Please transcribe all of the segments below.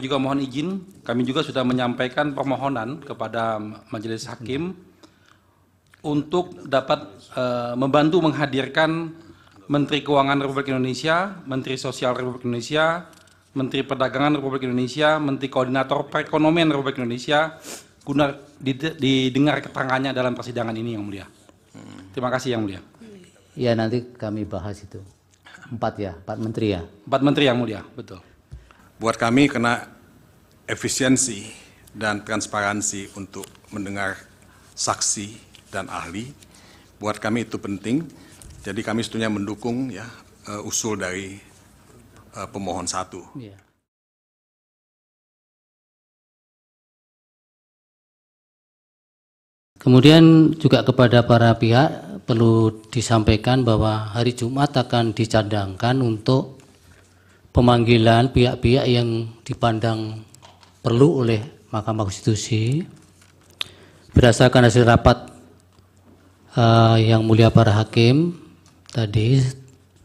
juga mohon izin, kami juga sudah menyampaikan permohonan kepada Majelis Hakim untuk dapat uh, membantu menghadirkan Menteri Keuangan Republik Indonesia, Menteri Sosial Republik Indonesia, Menteri Perdagangan Republik Indonesia, Menteri Koordinator Perekonomian Republik Indonesia, guna didengar keterangannya dalam persidangan ini, Yang Mulia. Terima kasih, Yang Mulia. Ya, nanti kami bahas itu. Empat ya, empat menteri ya. Empat menteri, Yang Mulia, betul buat kami kena efisiensi dan transparansi untuk mendengar saksi dan ahli. Buat kami itu penting. Jadi kami setunya mendukung ya uh, usul dari uh, pemohon satu. Yeah. Kemudian juga kepada para pihak perlu disampaikan bahwa hari Jumat akan dicadangkan untuk pemanggilan pihak-pihak yang dipandang perlu oleh Mahkamah Konstitusi berdasarkan hasil rapat uh, yang mulia para hakim tadi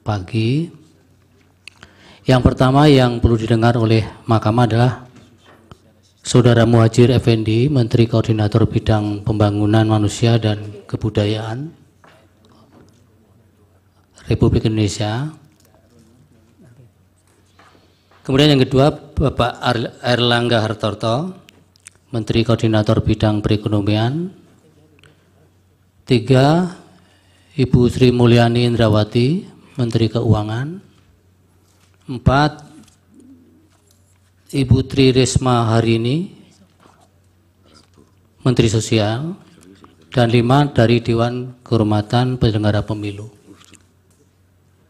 pagi. Yang pertama yang perlu didengar oleh Mahkamah adalah Saudara Muhajir Effendi, Menteri Koordinator Bidang Pembangunan Manusia dan Kebudayaan Republik Indonesia Kemudian yang kedua Bapak Erlangga Hartarto, Menteri Koordinator Bidang Perekonomian. Tiga, Ibu Sri Mulyani Indrawati, Menteri Keuangan. Empat, Ibu Tri Risma Harini, Menteri Sosial. Dan lima, dari Dewan Kehormatan Penyelenggara Pemilu.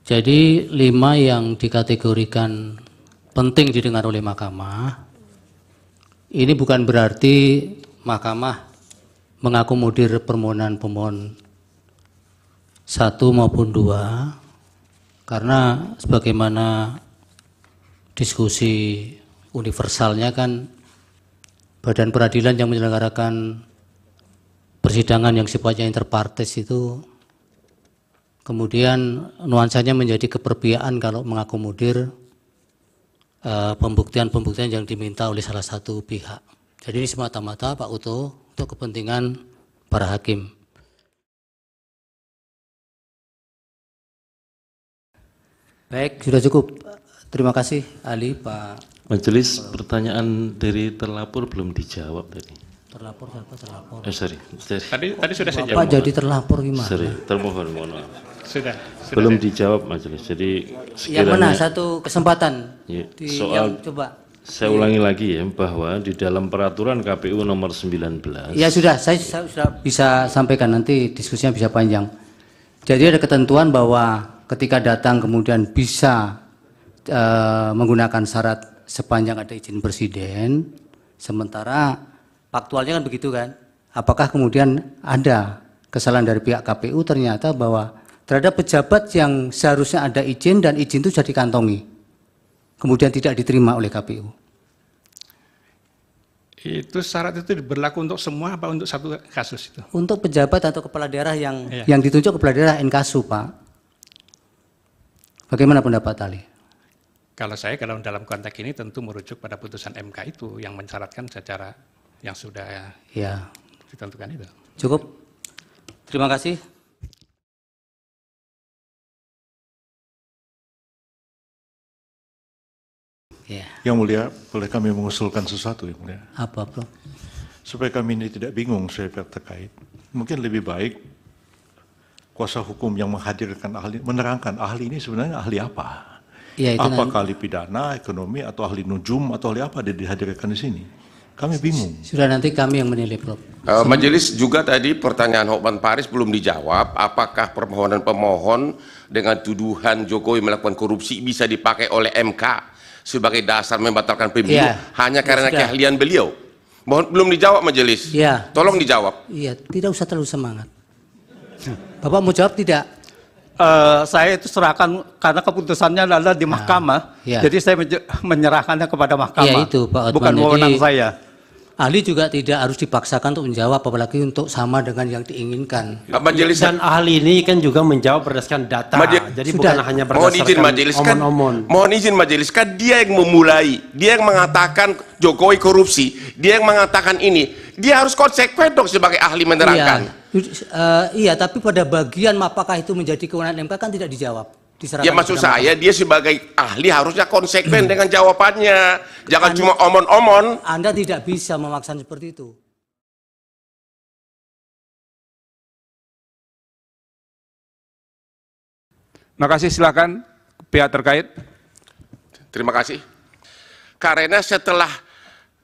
Jadi lima yang dikategorikan penting didengar oleh mahkamah. Ini bukan berarti mahkamah mengakomodir permohonan pemohon satu maupun dua, karena sebagaimana diskusi universalnya kan badan peradilan yang menyelenggarakan persidangan yang sifatnya interpartis itu kemudian nuansanya menjadi keperbiaan kalau mengakomodir Eh, pembuktian-pembuktian yang diminta oleh salah satu pihak. Jadi ini semata-mata Pak Uto untuk kepentingan para hakim. Baik, sudah cukup. Terima kasih Ali, Pak. Majelis pertanyaan dari terlapor belum dijawab tadi. Terlapor siapa terlapor? Eh, sorry. Tadi, tadi sudah saya jawab. Pak jadi terlapor gimana? Sorry, termohon mohon maaf. Sudah. sudah Belum sudah. dijawab majelis. Jadi Yang mana satu kesempatan. Ya, di, soal yang, coba. Saya iya. ulangi lagi ya bahwa di dalam peraturan KPU nomor 19. Ya sudah, saya, saya sudah bisa sampaikan nanti diskusinya bisa panjang. Jadi ada ketentuan bahwa ketika datang kemudian bisa e, menggunakan syarat sepanjang ada izin presiden. Sementara faktualnya kan begitu kan. Apakah kemudian ada kesalahan dari pihak KPU ternyata bahwa terhadap pejabat yang seharusnya ada izin dan izin itu jadi kantongi, Kemudian tidak diterima oleh KPU. Itu syarat itu berlaku untuk semua apa untuk satu kasus itu? Untuk pejabat atau kepala daerah yang iya. yang ditunjuk kepala daerah NKSU, Pak. Bagaimana pendapat Ali? Kalau saya kalau dalam konteks ini tentu merujuk pada putusan MK itu yang mensyaratkan secara yang sudah ya. ditentukan itu. Cukup. Terima kasih. Yeah. Yang mulia, boleh kami mengusulkan sesuatu yang mulia? Apa, Prof? Supaya kami ini tidak bingung saya pihak terkait. Mungkin lebih baik kuasa hukum yang menghadirkan ahli, menerangkan ahli ini sebenarnya ahli apa? Ya, itu Apakah nanti... ahli pidana, ekonomi, atau ahli nujum, atau ahli apa dia dihadirkan di sini? Kami bingung. Sudah nanti kami yang menilai, Prof. Uh, eh, majelis juga tadi pertanyaan Hokman Paris belum dijawab. Apakah permohonan pemohon dengan tuduhan Jokowi melakukan korupsi bisa dipakai oleh MK sebagai dasar membatalkan pemilu yeah. hanya ya karena keahlian beliau. Mohon belum dijawab majelis. Yeah. Tolong dijawab. Iya, tidak usah terlalu semangat. Bapak mau jawab tidak? Uh, saya itu serahkan karena keputusannya adalah di nah, mahkamah. Nah, Jadi saya menyerahkannya kepada mahkamah. Ya, itu, Pak Bukan wewenang saya ahli juga tidak harus dipaksakan untuk menjawab apalagi untuk sama dengan yang diinginkan. Majelis dan kan- ahli ini kan juga menjawab berdasarkan data. Majelis, jadi sudah. bukan hanya berdasarkan mohon izin majelis kan, omon -omon. Mohon izin majelis kan dia yang memulai, dia yang mengatakan Jokowi korupsi, dia yang mengatakan ini. Dia harus konsekuen dong sebagai ahli menerangkan. Iya, uh, iya tapi pada bagian apakah itu menjadi kewenangan MK kan tidak dijawab. Ya maksud saya dia sebagai ahli harusnya konsekuen dengan jawabannya. Jangan anda, cuma omon-omon. Anda tidak bisa memaksa seperti itu. Makasih silakan pihak terkait. Terima kasih. Karena setelah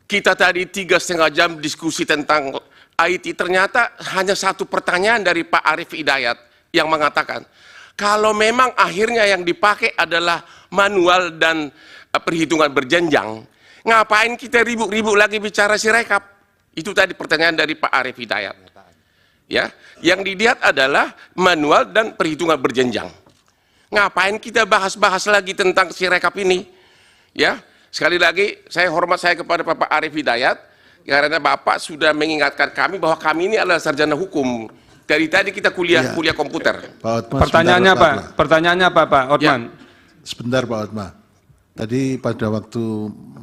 kita tadi tiga setengah jam diskusi tentang IT, ternyata hanya satu pertanyaan dari Pak Arief Hidayat yang mengatakan, kalau memang akhirnya yang dipakai adalah manual dan eh, perhitungan berjenjang, ngapain kita ribut-ribut lagi bicara si rekap? Itu tadi pertanyaan dari Pak Arief Hidayat. Ya, yang dilihat adalah manual dan perhitungan berjenjang. Ngapain kita bahas-bahas lagi tentang si rekap ini? Ya, sekali lagi saya hormat saya kepada Bapak Arief Hidayat karena Bapak sudah mengingatkan kami bahwa kami ini adalah sarjana hukum. Dari tadi kita kuliah ya. kuliah komputer. Pak Otma, Pertanyaannya sebentar, apa? Pak pertanyaannya apa Pak ya. Otman? Ya. Sebentar Pak Otma. Tadi pada waktu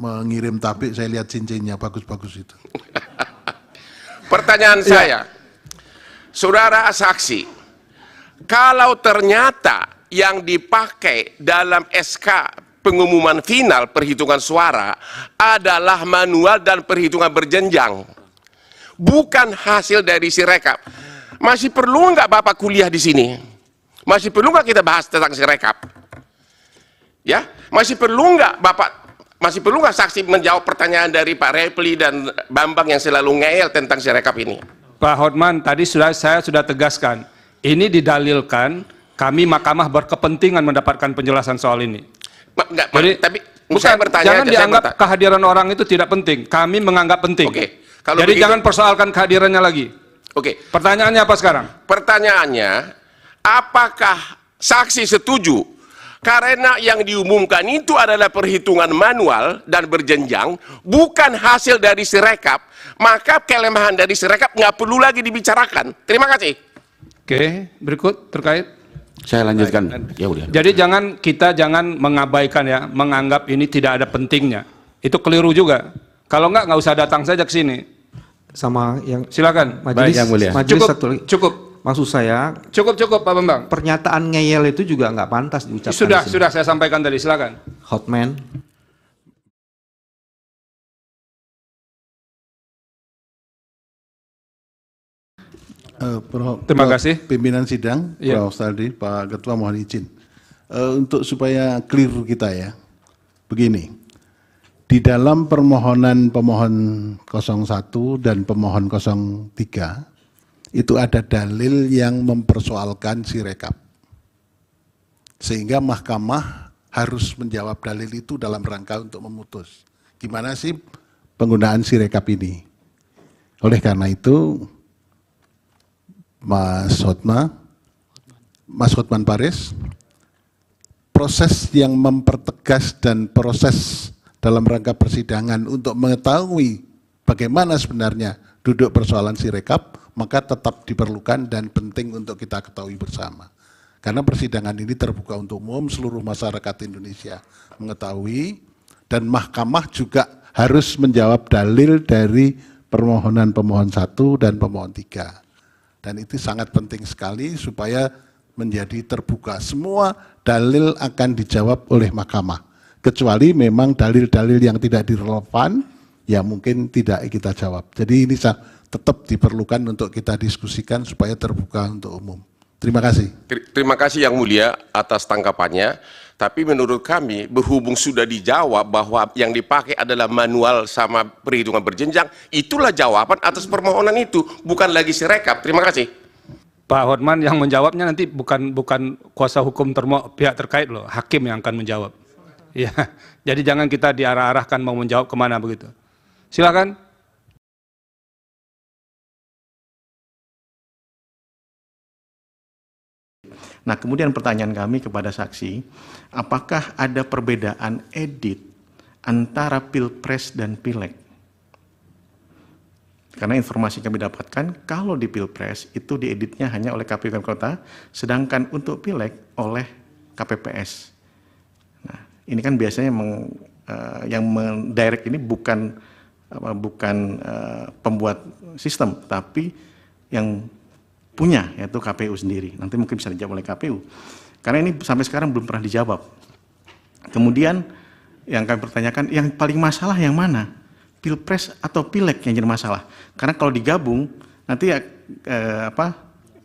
mengirim tabik saya lihat cincinnya bagus-bagus itu. Pertanyaan ya. saya, saudara saksi, kalau ternyata yang dipakai dalam SK pengumuman final perhitungan suara adalah manual dan perhitungan berjenjang, bukan hasil dari sirekap masih perlu nggak Bapak kuliah di sini? Masih perlu nggak kita bahas tentang sirekap? Ya, masih perlu nggak Bapak masih perlu nggak saksi menjawab pertanyaan dari Pak Repli dan Bambang yang selalu ngeyel tentang sirekap ini? Pak Hotman, tadi sudah saya sudah tegaskan, ini didalilkan kami Mahkamah berkepentingan mendapatkan penjelasan soal ini. Ma, enggak, Jadi, tapi bukan, saya bertanya jangan aja, dianggap kehadiran orang itu tidak penting. Kami menganggap penting. Oke, Jadi begitu, jangan persoalkan kehadirannya lagi. Oke. Pertanyaannya apa sekarang? Pertanyaannya, apakah saksi setuju karena yang diumumkan itu adalah perhitungan manual dan berjenjang, bukan hasil dari sirekap, maka kelemahan dari sirekap nggak perlu lagi dibicarakan. Terima kasih. Oke, berikut terkait. Saya lanjutkan. Ya udah. Jadi jangan kita jangan mengabaikan ya, menganggap ini tidak ada pentingnya. Itu keliru juga. Kalau enggak, nggak usah datang saja ke sini sama yang silakan majelis, yang mulia. majelis cukup, satu lagi. Cukup. Maksud saya cukup cukup Pak Bambang. Pernyataan ngeyel itu juga nggak pantas diucapkan. Sudah disini. sudah saya sampaikan tadi silakan. Hotman. Uh, eh, Pro, Terima kasih. Pimpinan sidang, yeah. Prof. Saldi, Pak Ketua mohon izin. Uh, untuk supaya clear kita ya, begini di dalam permohonan pemohon 01 dan pemohon 03 itu ada dalil yang mempersoalkan sirekap. Sehingga mahkamah harus menjawab dalil itu dalam rangka untuk memutus. Gimana sih penggunaan sirekap ini? Oleh karena itu, Mas Hotma, Mas Hotman Paris, proses yang mempertegas dan proses dalam rangka persidangan untuk mengetahui bagaimana sebenarnya duduk persoalan sirekap, maka tetap diperlukan dan penting untuk kita ketahui bersama. Karena persidangan ini terbuka untuk umum, seluruh masyarakat Indonesia mengetahui, dan mahkamah juga harus menjawab dalil dari permohonan pemohon satu dan pemohon tiga. Dan itu sangat penting sekali supaya menjadi terbuka. Semua dalil akan dijawab oleh mahkamah kecuali memang dalil-dalil yang tidak direlevan ya mungkin tidak kita jawab. Jadi ini tetap diperlukan untuk kita diskusikan supaya terbuka untuk umum. Terima kasih. Terima kasih Yang Mulia atas tangkapannya. Tapi menurut kami berhubung sudah dijawab bahwa yang dipakai adalah manual sama perhitungan berjenjang, itulah jawaban atas permohonan itu, bukan lagi sirekap. Terima kasih. Pak Hotman yang menjawabnya nanti bukan bukan kuasa hukum termo, pihak terkait loh, hakim yang akan menjawab. Ya, jadi jangan kita diarah-arahkan mau menjawab kemana begitu. Silakan. Nah, kemudian pertanyaan kami kepada saksi, apakah ada perbedaan edit antara pilpres dan pileg? Karena informasi kami dapatkan, kalau di pilpres itu dieditnya hanya oleh KPU Kota, sedangkan untuk pileg oleh KPPS ini kan biasanya meng, uh, yang mendirect ini bukan apa, bukan uh, pembuat sistem, tapi yang punya yaitu KPU sendiri. Nanti mungkin bisa dijawab oleh KPU. Karena ini sampai sekarang belum pernah dijawab. Kemudian yang kami pertanyakan, yang paling masalah yang mana? Pilpres atau pileg yang jadi masalah? Karena kalau digabung nanti ya, apa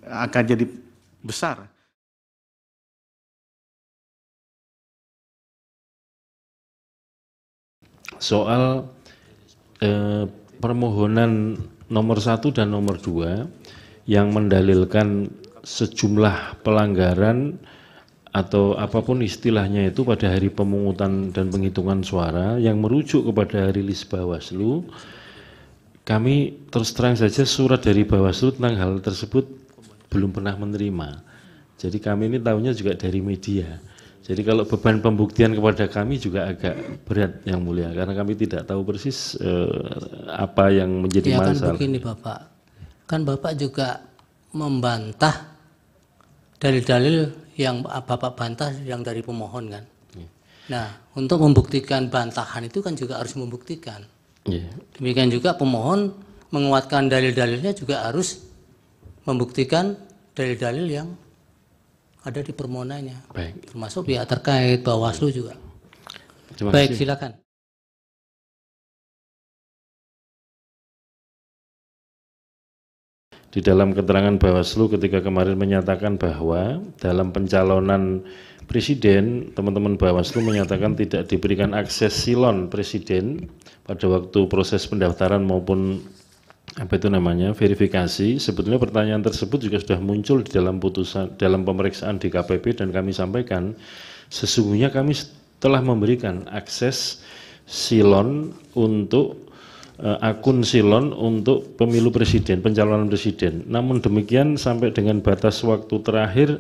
akan jadi besar. soal eh, permohonan nomor satu dan nomor dua yang mendalilkan sejumlah pelanggaran atau apapun istilahnya itu pada hari pemungutan dan penghitungan suara yang merujuk kepada rilis Bawaslu kami terus terang saja surat dari Bawaslu tentang hal tersebut belum pernah menerima jadi kami ini tahunya juga dari media jadi kalau beban pembuktian kepada kami juga agak berat yang mulia karena kami tidak tahu persis eh, apa yang menjadi ya, kan masalah. Kan begini Bapak. Kan Bapak juga membantah dalil-dalil yang Bapak bantah yang dari pemohon kan. Ya. Nah, untuk membuktikan bantahan itu kan juga harus membuktikan. Ya. Demikian juga pemohon menguatkan dalil-dalilnya juga harus membuktikan dalil-dalil yang ada di permohonannya. Baik. Termasuk pihak terkait Bawaslu juga. Terima Baik, kasih. silakan. Di dalam keterangan Bawaslu ketika kemarin menyatakan bahwa dalam pencalonan presiden, teman-teman Bawaslu menyatakan tidak diberikan akses silon presiden pada waktu proses pendaftaran maupun apa itu namanya verifikasi sebetulnya pertanyaan tersebut juga sudah muncul di dalam putusan dalam pemeriksaan di KPP dan kami sampaikan sesungguhnya kami telah memberikan akses silon untuk uh, akun silon untuk pemilu presiden pencalonan presiden namun demikian sampai dengan batas waktu terakhir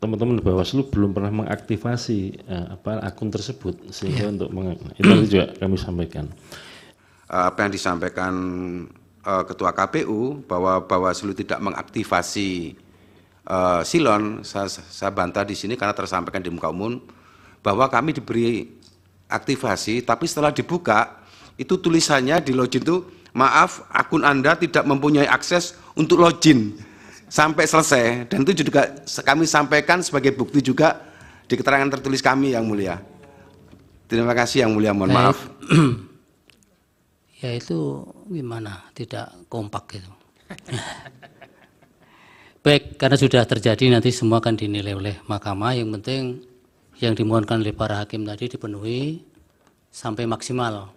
teman-teman Bawaslu belum pernah mengaktifasi uh, apa akun tersebut sehingga yeah. untuk meng itu juga kami sampaikan Eh, apa yang disampaikan uh, Ketua KPU bahwa Bawaslu tidak mengaktifasi uh, silon, saya, saya bantah di sini karena tersampaikan di muka umum bahwa kami diberi aktivasi, tapi setelah dibuka itu tulisannya di login itu maaf akun anda tidak mempunyai akses untuk login sampai selesai dan itu juga kami sampaikan sebagai bukti juga di keterangan tertulis kami yang mulia. Terima kasih yang mulia, mohon Baik. maaf. ya itu gimana tidak kompak gitu baik karena sudah terjadi nanti semua akan dinilai oleh mahkamah yang penting yang dimohonkan oleh para hakim tadi dipenuhi sampai maksimal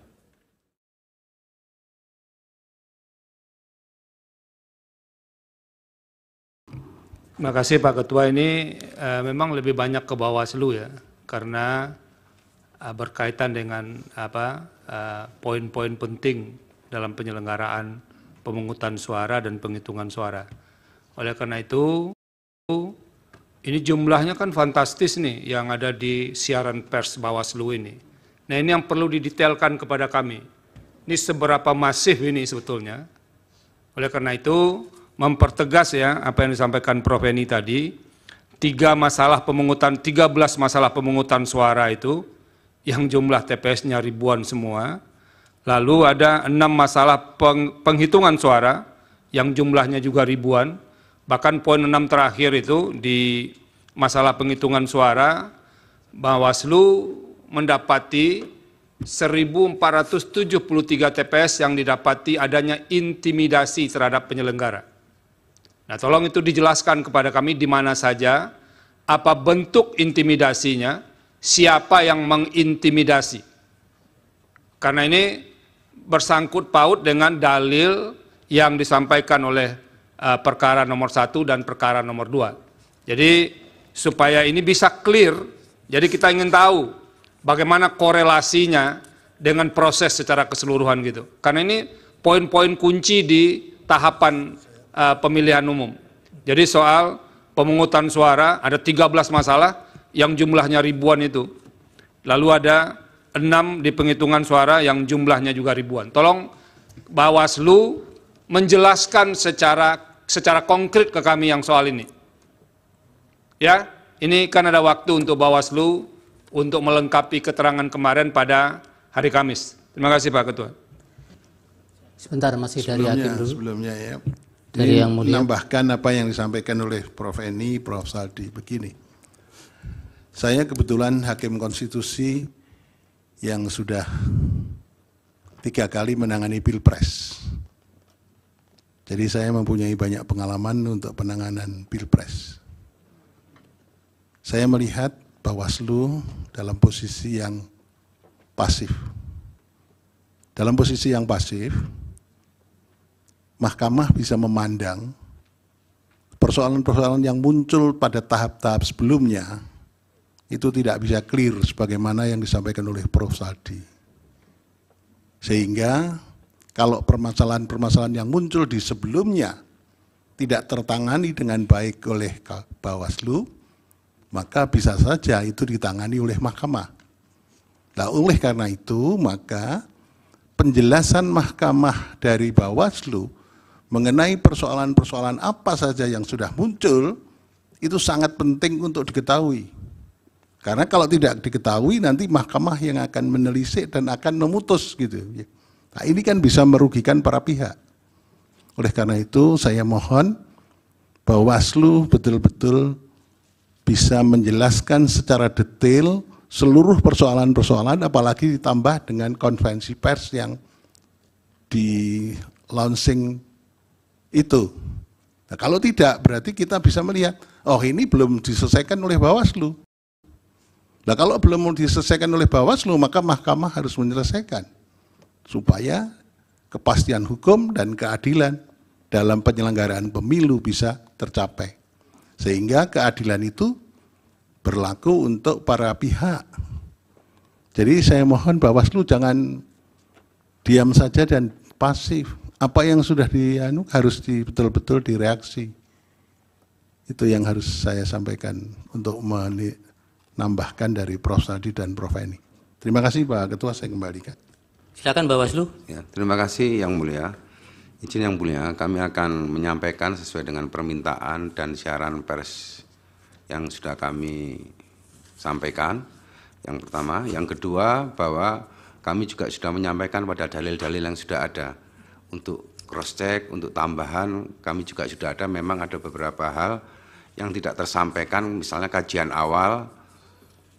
Terima kasih Pak Ketua ini e, memang lebih banyak ke bawah Bawaslu ya karena e, berkaitan dengan apa Eh, poin-poin uh, penting dalam penyelenggaraan pemungutan suara dan penghitungan suara. Oleh karena itu, ini jumlahnya kan fantastis nih yang ada di siaran pers Bawaslu ini. Nah ini yang perlu didetailkan kepada kami. Ini seberapa masif ini sebetulnya. Oleh karena itu, mempertegas ya apa yang disampaikan Prof. Eni tadi, tiga masalah pemungutan, 13 masalah pemungutan suara itu, yang jumlah TPS-nya ribuan semua. Lalu ada enam masalah peng, penghitungan suara yang jumlahnya juga ribuan. Bahkan poin enam terakhir itu di masalah penghitungan suara, Bawaslu mendapati 1.473 TPS yang didapati adanya intimidasi terhadap penyelenggara. Nah, tolong itu dijelaskan kepada kami di mana saja, apa bentuk intimidasinya, siapa yang mengintimidasi. Karena ini bersangkut paut dengan dalil yang disampaikan oleh eh, perkara nomor satu dan perkara nomor dua. Jadi supaya ini bisa clear, jadi kita ingin tahu bagaimana korelasinya dengan proses secara keseluruhan gitu. Karena ini poin-poin kunci di tahapan uh, pemilihan umum. Jadi soal pemungutan suara ada 13 masalah, yang jumlahnya ribuan itu. Lalu ada enam di penghitungan suara yang jumlahnya juga ribuan. Tolong Bawaslu menjelaskan secara secara konkret ke kami yang soal ini. Ya, ini kan ada waktu untuk Bawaslu untuk melengkapi keterangan kemarin pada hari Kamis. Terima kasih Pak Ketua. Sebentar masih sebelumnya, dari Hakim dulu. Sebelumnya ya. Dari yang mulia. Menambahkan apa yang disampaikan oleh Prof. Eni, Prof. Saldi begini saya kebetulan hakim konstitusi yang sudah tiga kali menangani pilpres. Jadi saya mempunyai banyak pengalaman untuk penanganan pilpres. Saya melihat Bawaslu dalam posisi yang pasif. Dalam posisi yang pasif, mahkamah bisa memandang persoalan-persoalan yang muncul pada tahap-tahap sebelumnya itu tidak bisa clear sebagaimana yang disampaikan oleh Prof. Sadi. Sehingga kalau permasalahan-permasalahan yang muncul di sebelumnya tidak tertangani dengan baik oleh Bawaslu, maka bisa saja itu ditangani oleh mahkamah. Nah, oleh karena itu, maka penjelasan mahkamah dari Bawaslu mengenai persoalan-persoalan apa saja yang sudah muncul itu sangat penting untuk diketahui. Karena kalau tidak diketahui nanti mahkamah yang akan menelisik dan akan memutus gitu. Nah, ini kan bisa merugikan para pihak. Oleh karena itu saya mohon Bawaslu betul-betul bisa menjelaskan secara detail seluruh persoalan-persoalan apalagi ditambah dengan konvensi pers yang di launching itu. Nah, kalau tidak berarti kita bisa melihat, oh ini belum diselesaikan oleh Bawaslu. Nah kalau belum diselesaikan oleh Bawaslu maka mahkamah harus menyelesaikan supaya kepastian hukum dan keadilan dalam penyelenggaraan pemilu bisa tercapai. Sehingga keadilan itu berlaku untuk para pihak. Jadi saya mohon Bawaslu jangan diam saja dan pasif. Apa yang sudah dianu harus betul-betul direaksi. Itu yang harus saya sampaikan untuk nambahkan dari Prof Nadi dan Prof Eni. Terima kasih Pak Ketua, saya kembalikan. Silakan Bawaslu. Ya, terima kasih Yang Mulia. Izin Yang Mulia, kami akan menyampaikan sesuai dengan permintaan dan siaran pers yang sudah kami sampaikan. Yang pertama, yang kedua bahwa kami juga sudah menyampaikan pada dalil-dalil yang sudah ada untuk cross check, untuk tambahan kami juga sudah ada memang ada beberapa hal yang tidak tersampaikan misalnya kajian awal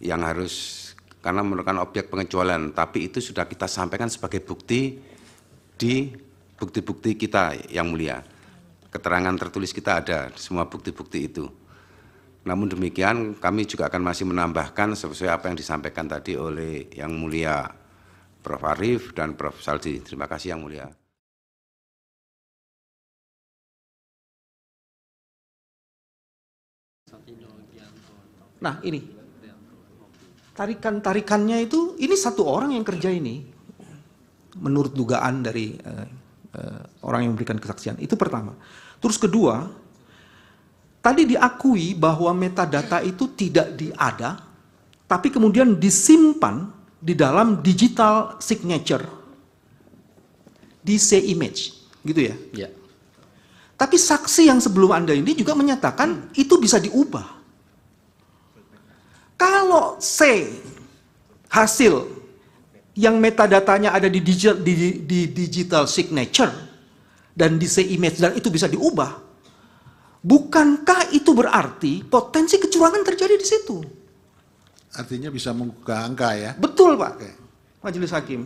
yang harus karena merupakan objek pengecualian, tapi itu sudah kita sampaikan sebagai bukti di bukti-bukti kita yang mulia. Keterangan tertulis kita ada semua bukti-bukti itu. Namun demikian kami juga akan masih menambahkan sesuai apa yang disampaikan tadi oleh yang mulia Prof. Arif dan Prof. Saldi. Terima kasih yang mulia. Nah ini tarikan-tarikannya itu ini satu orang yang kerja ini menurut dugaan dari uh, uh, orang yang memberikan kesaksian itu pertama terus kedua tadi diakui bahwa metadata itu tidak diada tapi kemudian disimpan di dalam digital signature di C image gitu ya, ya. tapi saksi yang sebelum anda ini juga menyatakan itu bisa diubah C, hasil yang metadatanya ada di digital, di, di digital signature dan di C image dan itu bisa diubah. Bukankah itu berarti potensi kecurangan terjadi di situ? Artinya bisa membuka angka ya? Betul Pak, Oke. Majelis Hakim.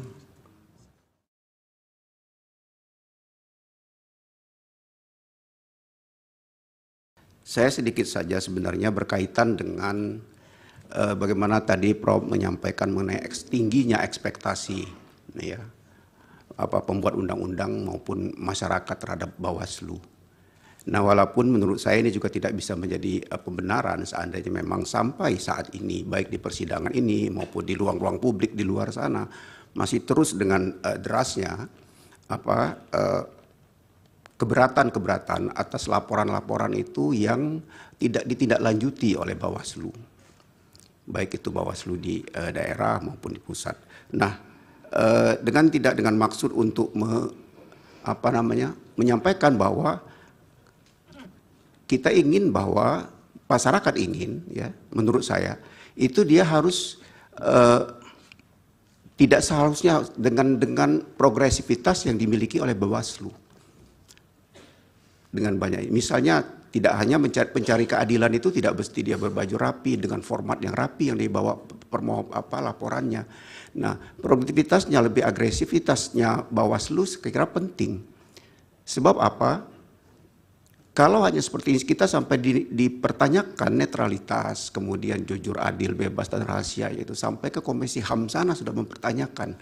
Saya sedikit saja sebenarnya berkaitan dengan eh, bagaimana tadi Prof menyampaikan mengenai tingginya ekspektasi ya apa pembuat undang-undang maupun masyarakat terhadap Bawaslu. Nah, walaupun menurut saya ini juga tidak bisa menjadi uh, pembenaran seandainya memang sampai saat ini baik di persidangan ini maupun di ruang-ruang publik di luar sana masih terus dengan uh, derasnya apa eh, keberatan-keberatan uh, atas laporan-laporan itu yang tidak ditindaklanjuti oleh Bawaslu baik itu Bawaslu di uh, daerah maupun di pusat. Nah, uh, dengan tidak dengan maksud untuk me, apa namanya menyampaikan bahwa kita ingin bahwa masyarakat ingin, ya, menurut saya itu dia harus uh, tidak seharusnya dengan dengan progresivitas yang dimiliki oleh Bawaslu dengan banyak misalnya tidak hanya mencari, pencari keadilan itu tidak mesti dia berbaju rapi dengan format yang rapi yang dibawa permohon apa laporannya. Nah, produktivitasnya lebih agresivitasnya Bawaslu kira-kira penting. Sebab apa? Kalau hanya seperti ini kita sampai di, dipertanyakan netralitas, kemudian jujur, adil, bebas dan rahasia itu sampai ke Komisi HAM sana sudah mempertanyakan.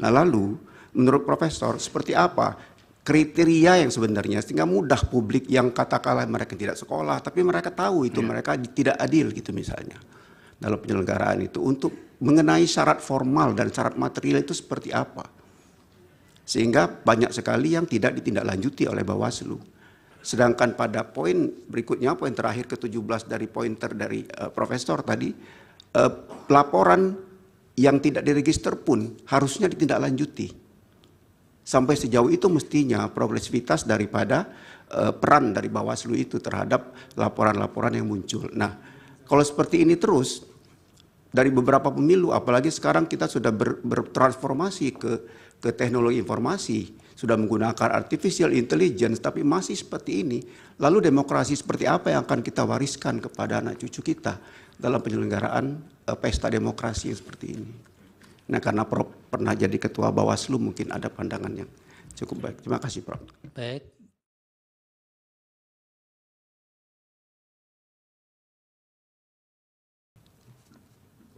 Nah, lalu menurut profesor seperti apa kriteria yang sebenarnya sehingga mudah publik yang katakanlah mereka tidak sekolah tapi mereka tahu itu yeah. mereka tidak adil gitu misalnya dalam penyelenggaraan itu untuk mengenai syarat formal dan syarat material itu seperti apa sehingga banyak sekali yang tidak ditindaklanjuti oleh Bawaslu sedangkan pada poin berikutnya poin terakhir ke-17 dari pointer dari uh, profesor tadi uh, laporan yang tidak diregister pun harusnya ditindaklanjuti Sampai sejauh itu mestinya progresivitas daripada uh, peran dari Bawaslu itu terhadap laporan-laporan yang muncul. Nah, kalau seperti ini terus dari beberapa pemilu, apalagi sekarang kita sudah ber, bertransformasi ke ke teknologi informasi, sudah menggunakan artificial intelligence, tapi masih seperti ini. Lalu demokrasi seperti apa yang akan kita wariskan kepada anak cucu kita dalam penyelenggaraan eh, pesta demokrasi seperti ini? Nah karena Prof pernah jadi ketua Bawaslu mungkin ada pandangan yang cukup baik. Terima kasih Prof. Baik.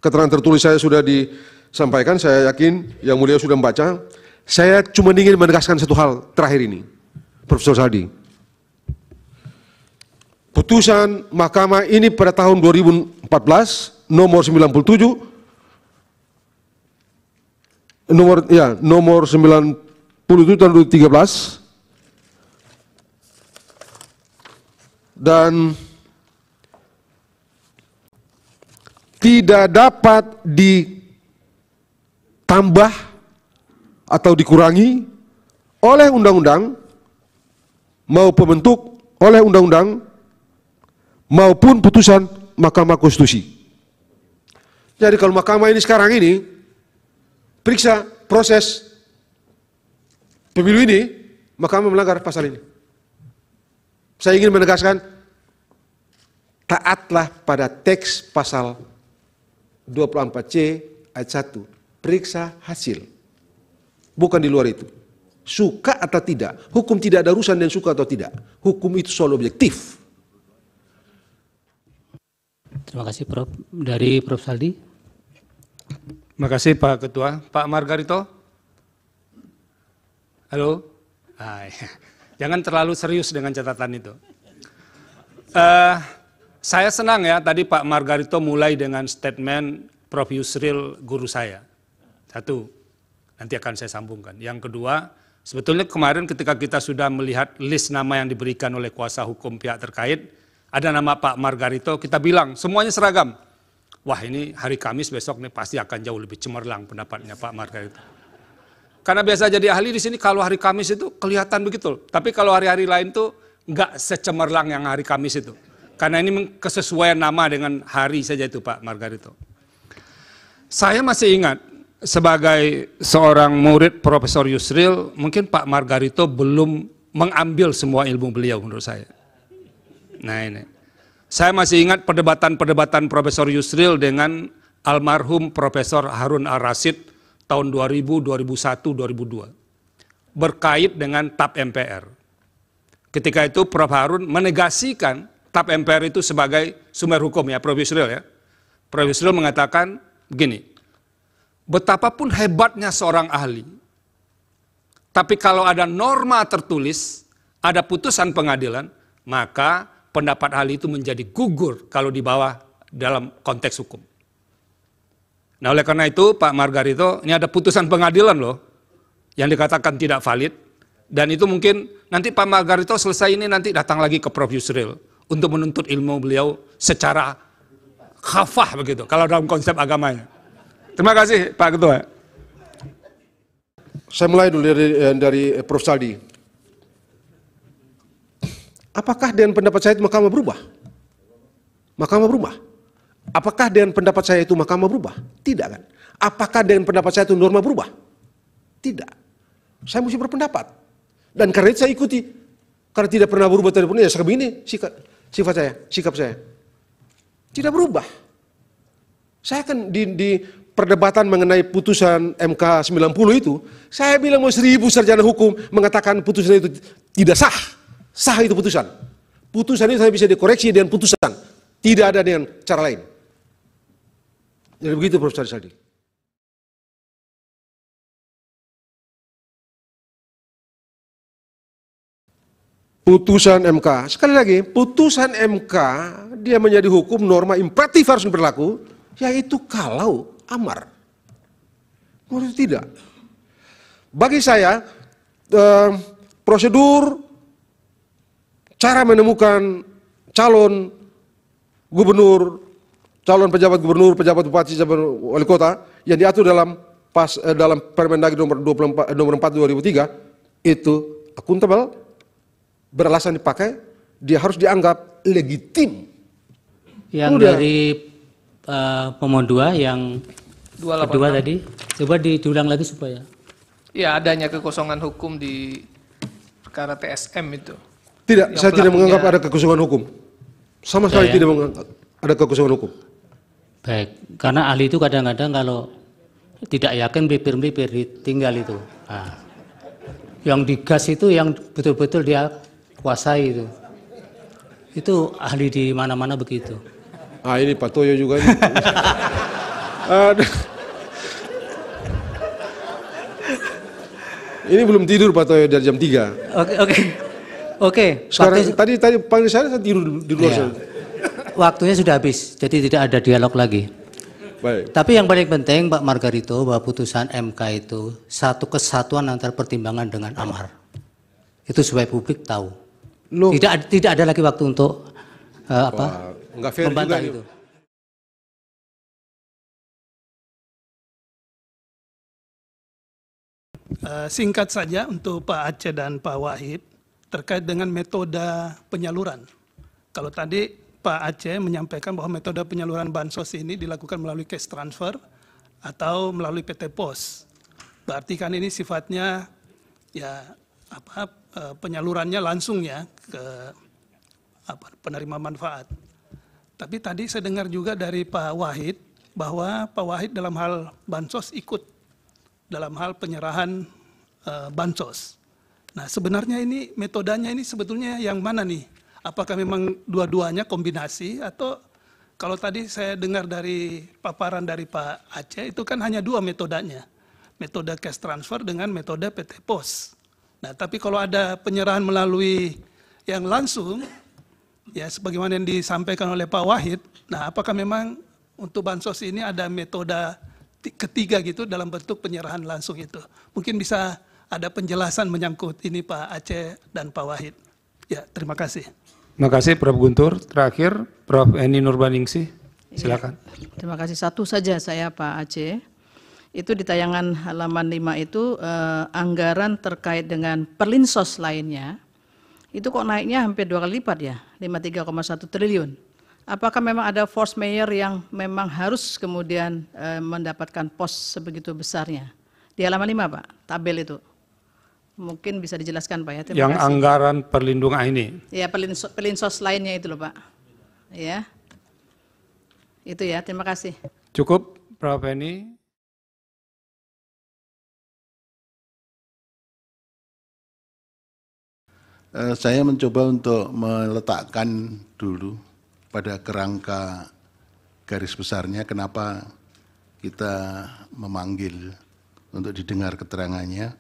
Keterangan tertulis saya sudah disampaikan, saya yakin yang mulia sudah membaca. Saya cuma ingin menegaskan satu hal terakhir ini, Profesor Sadi. Putusan mahkamah ini pada tahun 2014, nomor 97, nomor ya nomor 97 tahun 2013 dan tidak dapat ditambah atau dikurangi oleh undang-undang mau pembentuk oleh undang-undang maupun putusan Mahkamah Konstitusi. Jadi kalau mahkamah ini sekarang ini periksa proses pemilu ini, Mahkamah melanggar pasal ini. Saya ingin menegaskan, taatlah pada teks pasal 24C ayat 1. Periksa hasil. Bukan di luar itu. Suka atau tidak, hukum tidak ada urusan dan suka atau tidak. Hukum itu soal objektif. Terima kasih Prof. Dari Prof. Saldi. Terima kasih Pak Ketua. Pak Margarito? Halo? Hai. Jangan terlalu serius dengan catatan itu. Uh, saya senang ya tadi Pak Margarito mulai dengan statement Prof. Yusril guru saya. Satu, nanti akan saya sambungkan. Yang kedua, sebetulnya kemarin ketika kita sudah melihat list nama yang diberikan oleh kuasa hukum pihak terkait, ada nama Pak Margarito, kita bilang semuanya seragam wah ini hari Kamis besok nih pasti akan jauh lebih cemerlang pendapatnya Pak Margarito, Karena biasa jadi ahli di sini kalau hari Kamis itu kelihatan begitu. Tapi kalau hari-hari lain tuh nggak secemerlang yang hari Kamis itu. Karena ini kesesuaian nama dengan hari saja itu Pak Margarito. Saya masih ingat sebagai seorang murid Profesor Yusril, mungkin Pak Margarito belum mengambil semua ilmu beliau menurut saya. Nah ini. Saya masih ingat perdebatan-perdebatan Profesor Yusril dengan almarhum Profesor Harun Ar-Rasid tahun 2000, 2001, 2002 berkait dengan TAP MPR. Ketika itu Prof Harun menegasikan TAP MPR itu sebagai sumber hukum ya Prof Yusril ya. Prof Yusril mengatakan begini, betapapun hebatnya seorang ahli, tapi kalau ada norma tertulis, ada putusan pengadilan, maka pendapat ahli itu menjadi gugur kalau di bawah dalam konteks hukum. Nah oleh karena itu Pak Margarito ini ada putusan pengadilan loh yang dikatakan tidak valid dan itu mungkin nanti Pak Margarito selesai ini nanti datang lagi ke Prof Yusril untuk menuntut ilmu beliau secara khafah begitu kalau dalam konsep agamanya. Terima kasih Pak Ketua. Saya mulai dulu dari, eh, dari eh, Prof Saldi. Apakah dengan pendapat saya itu mahkamah berubah? Mahkamah berubah. Apakah dengan pendapat saya itu mahkamah berubah? Tidak kan? Apakah dengan pendapat saya itu norma berubah? Tidak. Saya mesti berpendapat. Dan karena itu saya ikuti. Karena tidak pernah berubah pun, ya saya ini sikap, sifat saya, sikap saya. Tidak berubah. Saya kan di, di perdebatan mengenai putusan MK 90 itu, saya bilang mau seribu sarjana hukum mengatakan putusan itu tidak sah. Sah itu putusan. Putusan itu saya bisa dikoreksi dengan putusan. Tidak ada dengan cara lain. Jadi begitu Prof. Sadi. Putusan MK. Sekali lagi, putusan MK dia menjadi hukum norma imperatif harus berlaku, yaitu kalau amar. Menurut tidak. Bagi saya, eh, prosedur cara menemukan calon gubernur, calon pejabat gubernur, pejabat bupati, pejabat wali kota yang diatur dalam pas eh, dalam Permendagri nomor 24 eh, nomor 4 2003 itu akuntabel beralasan dipakai dia harus dianggap legitim. Yang Udah. dari uh, pemohon dua yang 286. kedua tadi coba diulang lagi supaya. Ya adanya kekosongan hukum di perkara TSM itu. Tidak, yang saya tidak menganggap ada kekosongan hukum. Sama sekali tidak menganggap ada kekosongan hukum. Baik, karena ahli itu kadang-kadang kalau tidak yakin bibir-bibir ditinggal itu. Nah, yang digas itu yang betul-betul dia kuasai itu. Itu ahli di mana-mana begitu. Ah ini Pak Toyo juga ini. Ah, ini belum tidur Pak Toyo dari jam 3. Oke, oke. Oke. Sekarang waktu... tadi tadi panggil saya saya tidur di luar iya. Waktunya sudah habis, jadi tidak ada dialog lagi. Baik. Tapi yang paling penting Pak Margarito bahwa putusan MK itu satu kesatuan antara pertimbangan dengan amar. Itu supaya publik tahu. Loh. Tidak tidak ada lagi waktu untuk uh, apa? enggak fair membantah juga, itu. Yuk. Eh, singkat saja untuk Pak Aceh dan Pak Wahid terkait dengan metode penyaluran. Kalau tadi Pak Aceh menyampaikan bahwa metode penyaluran bansos ini dilakukan melalui cash transfer atau melalui PT Pos. Berarti kan ini sifatnya ya apa e, penyalurannya langsung ya ke apa, penerima manfaat. Tapi tadi saya dengar juga dari Pak Wahid bahwa Pak Wahid dalam hal bansos ikut dalam hal penyerahan e, bansos. Nah, sebenarnya ini metodenya ini sebetulnya yang mana nih? Apakah memang dua-duanya kombinasi atau kalau tadi saya dengar dari paparan dari Pak Aceh itu kan hanya dua metodenya. Metode cash transfer dengan metode PT Pos. Nah, tapi kalau ada penyerahan melalui yang langsung ya sebagaimana yang disampaikan oleh Pak Wahid, nah apakah memang untuk bansos ini ada metode ketiga gitu dalam bentuk penyerahan langsung itu? Mungkin bisa ada penjelasan menyangkut ini Pak Aceh dan Pak Wahid. Ya, terima kasih. Terima kasih Prof. Guntur. Terakhir, Prof. Eni Nurbaningsih, iya. silakan. Ya, terima kasih. Satu saja saya Pak Aceh. Itu di tayangan halaman 5 itu eh, anggaran terkait dengan perlinsos lainnya, itu kok naiknya hampir dua kali lipat ya, 53,1 triliun. Apakah memang ada force mayor yang memang harus kemudian eh, mendapatkan pos sebegitu besarnya? Di halaman 5 Pak, tabel itu. Mungkin bisa dijelaskan Pak ya. Terima yang kasih. anggaran perlindungan ini. Ya, pelinsos, pelinsos lainnya itu loh Pak. Ya. Itu ya, terima kasih. Cukup, Prof. Penny. Eh, saya mencoba untuk meletakkan dulu pada kerangka garis besarnya kenapa kita memanggil untuk didengar keterangannya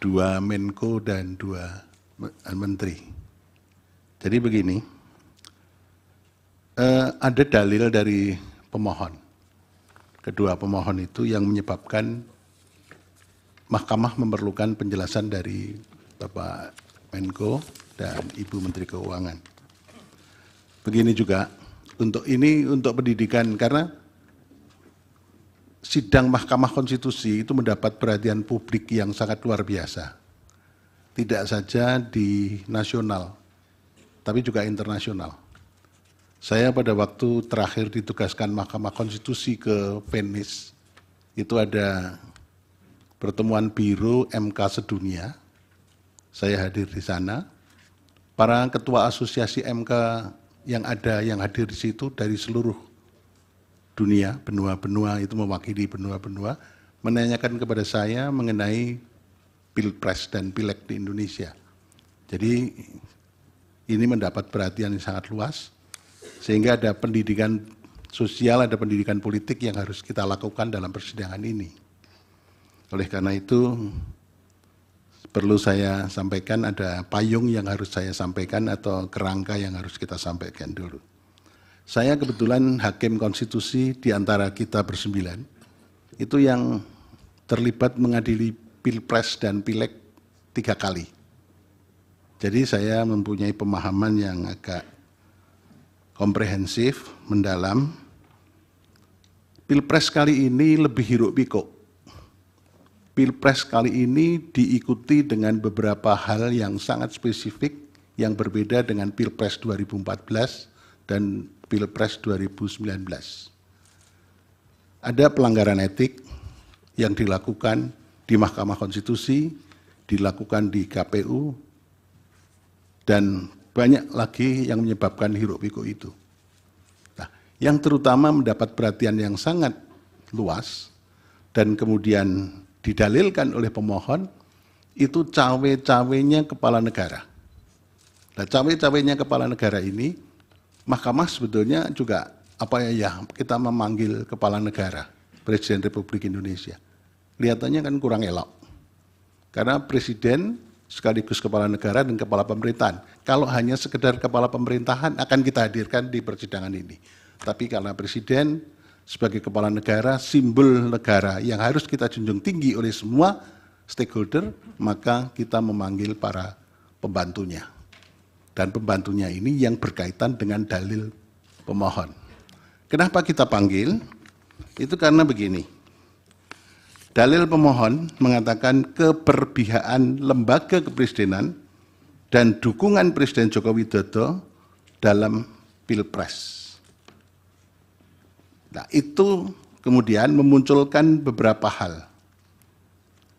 dua Menko dan dua Menteri. Jadi begini, eh, ada dalil dari pemohon, kedua pemohon itu yang menyebabkan Mahkamah memerlukan penjelasan dari Bapak Menko dan Ibu Menteri Keuangan. Begini juga untuk ini untuk pendidikan karena sidang Mahkamah Konstitusi itu mendapat perhatian publik yang sangat luar biasa. Tidak saja di nasional, tapi juga internasional. Saya pada waktu terakhir ditugaskan Mahkamah Konstitusi ke Venice, itu ada pertemuan biru MK Sedunia. Saya hadir di sana. Para ketua asosiasi MK yang ada, yang hadir di situ dari seluruh dunia, benua-benua itu mewakili benua-benua, menanyakan kepada saya mengenai pilpres dan pileg di Indonesia. Jadi ini mendapat perhatian yang sangat luas, sehingga ada pendidikan sosial, ada pendidikan politik yang harus kita lakukan dalam persidangan ini. Oleh karena itu, perlu saya sampaikan ada payung yang harus saya sampaikan atau kerangka yang harus kita sampaikan dulu. Saya kebetulan hakim konstitusi di antara kita bersembilan, itu yang terlibat mengadili pilpres dan pileg tiga kali. Jadi saya mempunyai pemahaman yang agak komprehensif, mendalam. Pilpres kali ini lebih hiruk pikuk. Pilpres kali ini diikuti dengan beberapa hal yang sangat spesifik yang berbeda dengan Pilpres 2014 dan Pilpres 2019. Ada pelanggaran etik yang dilakukan di Mahkamah Konstitusi, dilakukan di KPU, dan banyak lagi yang menyebabkan hiruk pikuk itu. Nah, yang terutama mendapat perhatian yang sangat luas dan kemudian didalilkan oleh pemohon itu cawe-cawenya kepala negara. Nah, cawe-cawenya kepala negara ini Mahkamah sebetulnya juga apa ya, ya kita memanggil kepala negara Presiden Republik Indonesia. Kelihatannya kan kurang elok. Karena presiden sekaligus kepala negara dan kepala pemerintahan. Kalau hanya sekedar kepala pemerintahan akan kita hadirkan di persidangan ini. Tapi karena presiden sebagai kepala negara, simbol negara yang harus kita junjung tinggi oleh semua stakeholder, maka kita memanggil para pembantunya dan pembantunya ini yang berkaitan dengan dalil pemohon. Kenapa kita panggil? Itu karena begini. Dalil pemohon mengatakan keperbihaan lembaga kepresidenan dan dukungan Presiden Joko Widodo dalam Pilpres. Nah, itu kemudian memunculkan beberapa hal.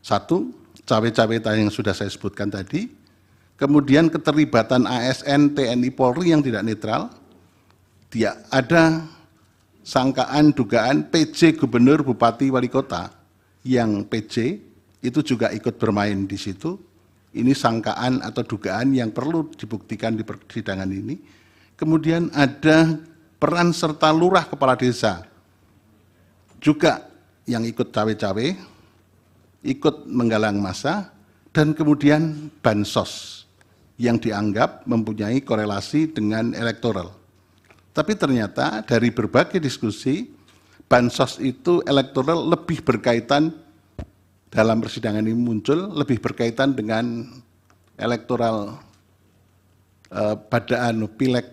Satu, cawe-cawe yang sudah saya sebutkan tadi, kemudian keterlibatan ASN TNI Polri yang tidak netral, dia ada sangkaan dugaan PJ gubernur, bupati, wali kota yang PJ itu juga ikut bermain di situ. Ini sangkaan atau dugaan yang perlu dibuktikan di persidangan ini. Kemudian ada peran serta lurah kepala desa juga yang ikut cawe-cawe, ikut menggalang masa, dan kemudian bansos yang dianggap mempunyai korelasi dengan elektoral. Tapi ternyata dari berbagai diskusi, bansos itu elektoral lebih berkaitan dalam persidangan ini muncul lebih berkaitan dengan elektoral eh, pada anu pileg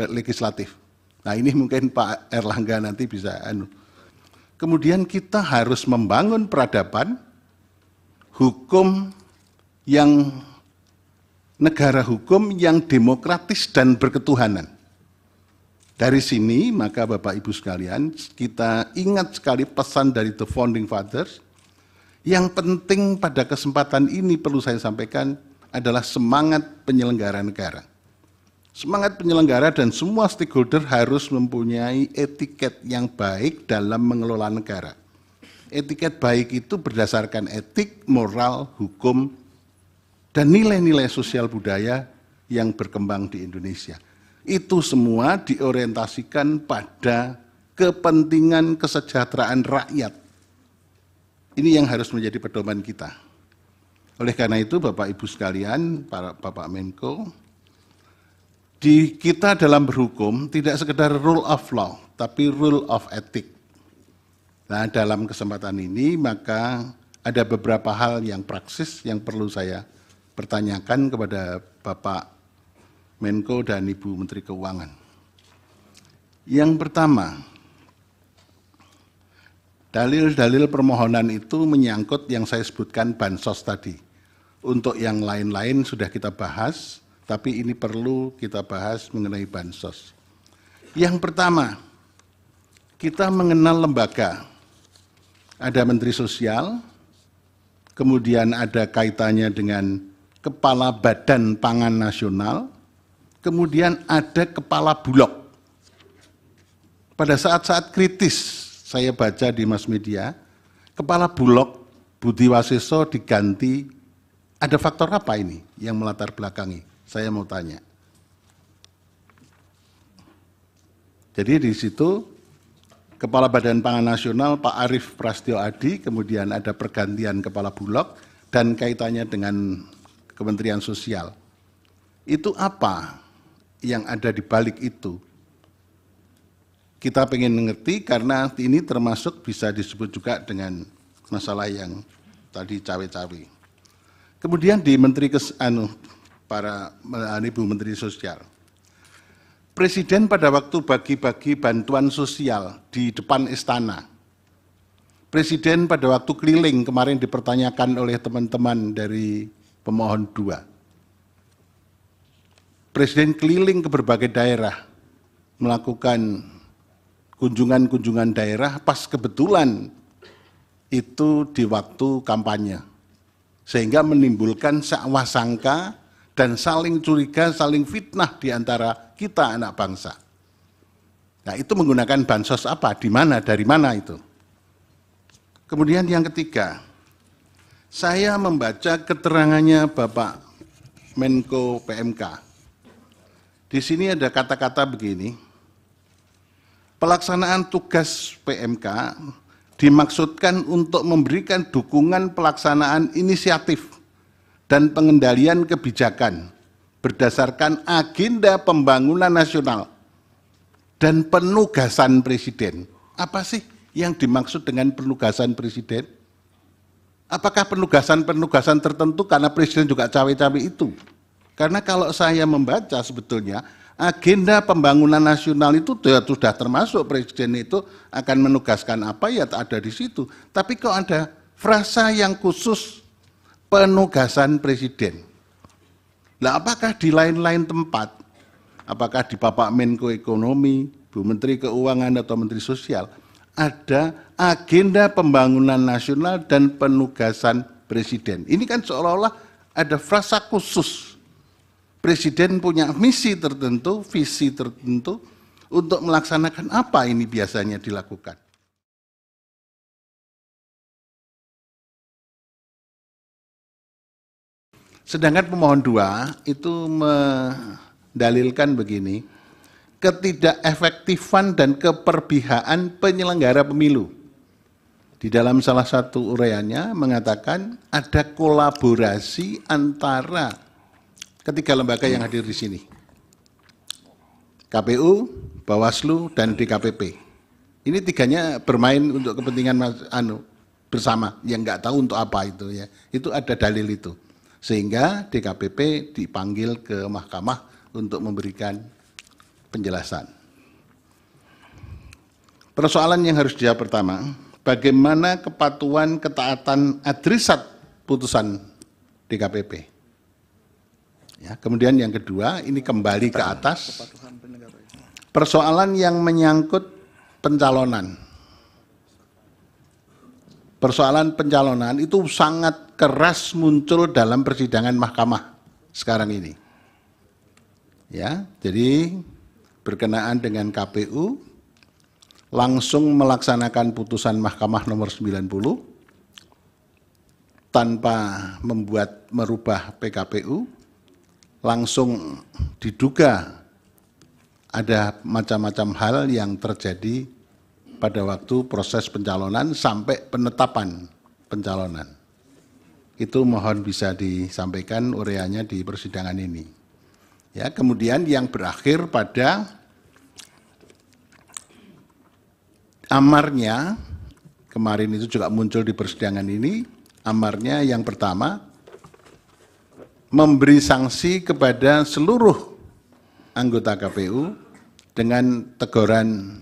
legislatif. Nah ini mungkin Pak Erlangga nanti bisa anu. Kemudian kita harus membangun peradaban hukum yang negara hukum yang demokratis dan berketuhanan. Dari sini, maka Bapak Ibu sekalian, kita ingat sekali pesan dari The Founding Fathers. Yang penting pada kesempatan ini perlu saya sampaikan adalah semangat penyelenggara negara. Semangat penyelenggara dan semua stakeholder harus mempunyai etiket yang baik dalam mengelola negara. Etiket baik itu berdasarkan etik, moral, hukum, dan nilai-nilai sosial budaya yang berkembang di Indonesia. Itu semua diorientasikan pada kepentingan kesejahteraan rakyat. Ini yang harus menjadi pedoman kita. Oleh karena itu Bapak Ibu sekalian, para Bapak Menko, di kita dalam berhukum tidak sekedar rule of law, tapi rule of ethic. Nah, dalam kesempatan ini maka ada beberapa hal yang praksis yang perlu saya pertanyakan kepada Bapak Menko dan Ibu Menteri Keuangan. Yang pertama, dalil-dalil permohonan itu menyangkut yang saya sebutkan bansos tadi. Untuk yang lain-lain sudah kita bahas, tapi ini perlu kita bahas mengenai bansos. Yang pertama, kita mengenal lembaga. Ada Menteri Sosial, kemudian ada kaitannya dengan kepala badan pangan nasional, kemudian ada kepala bulog. Pada saat-saat kritis saya baca di mass media, kepala bulog Budi Waseso diganti. Ada faktor apa ini yang melatar belakangi? Saya mau tanya. Jadi di situ Kepala Badan Pangan Nasional Pak Arief Prastio Adi, kemudian ada pergantian Kepala Bulog dan kaitannya dengan Kementerian Sosial. Itu apa yang ada di balik itu? Kita ingin mengerti karena ini termasuk bisa disebut juga dengan masalah yang tadi cawe-cawe. Kemudian di Menteri Kes, anu, para anu, Ibu Menteri Sosial. Presiden pada waktu bagi-bagi bantuan sosial di depan istana. Presiden pada waktu keliling kemarin dipertanyakan oleh teman-teman dari pemohon dua. Presiden keliling ke berbagai daerah melakukan kunjungan-kunjungan daerah pas kebetulan itu di waktu kampanye. Sehingga menimbulkan sakwah sangka dan saling curiga, saling fitnah di antara kita anak bangsa. Nah itu menggunakan bansos apa, di mana, dari mana itu. Kemudian yang ketiga, saya membaca keterangannya Bapak Menko PMK. Di sini ada kata-kata begini. Pelaksanaan tugas PMK dimaksudkan untuk memberikan dukungan pelaksanaan inisiatif dan pengendalian kebijakan berdasarkan agenda pembangunan nasional dan penugasan presiden. Apa sih yang dimaksud dengan penugasan presiden? Apakah penugasan-penugasan tertentu karena presiden juga cawe-cawe itu? Karena kalau saya membaca sebetulnya agenda pembangunan nasional itu sudah termasuk presiden itu akan menugaskan apa ya ada di situ. Tapi kok ada frasa yang khusus penugasan presiden. Nah, apakah di lain-lain tempat, apakah di Bapak Menko Ekonomi, Bu Menteri Keuangan atau Menteri Sosial, ada agenda pembangunan nasional dan penugasan presiden. Ini kan seolah-olah ada frasa khusus. Presiden punya misi tertentu, visi tertentu untuk melaksanakan apa ini biasanya dilakukan. Sedangkan pemohon dua itu mendalilkan begini, ketidakefektifan dan keperbihaan penyelenggara pemilu di dalam salah satu ureanya mengatakan ada kolaborasi antara ketiga lembaga yang hadir di sini. KPU, Bawaslu, dan DKPP. Ini tiganya bermain untuk kepentingan mas, anu bersama yang nggak tahu untuk apa itu ya. Itu ada dalil itu. Sehingga DKPP dipanggil ke mahkamah untuk memberikan penjelasan. Persoalan yang harus dijawab pertama, bagaimana kepatuhan ketaatan adresat putusan DKPP. Ya, kemudian yang kedua, ini kembali ke atas. Persoalan yang menyangkut pencalonan. Persoalan pencalonan itu sangat keras muncul dalam persidangan mahkamah sekarang ini. Ya, jadi berkenaan dengan KPU langsung melaksanakan putusan Mahkamah nomor 90 tanpa membuat merubah PKPU langsung diduga ada macam-macam hal yang terjadi pada waktu proses pencalonan sampai penetapan pencalonan. Itu mohon bisa disampaikan ureanya di persidangan ini. Ya, kemudian yang berakhir pada amarnya kemarin itu juga muncul di persidangan ini amarnya yang pertama memberi sanksi kepada seluruh anggota KPU dengan teguran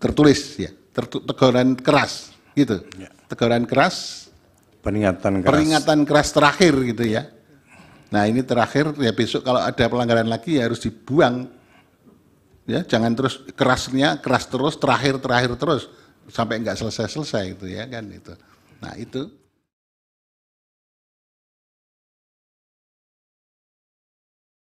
tertulis ya teguran keras gitu ya. teguran keras peringatan keras peringatan keras terakhir gitu ya nah ini terakhir ya besok kalau ada pelanggaran lagi ya harus dibuang ya jangan terus kerasnya keras terus terakhir terakhir terus sampai nggak selesai selesai itu ya kan itu nah itu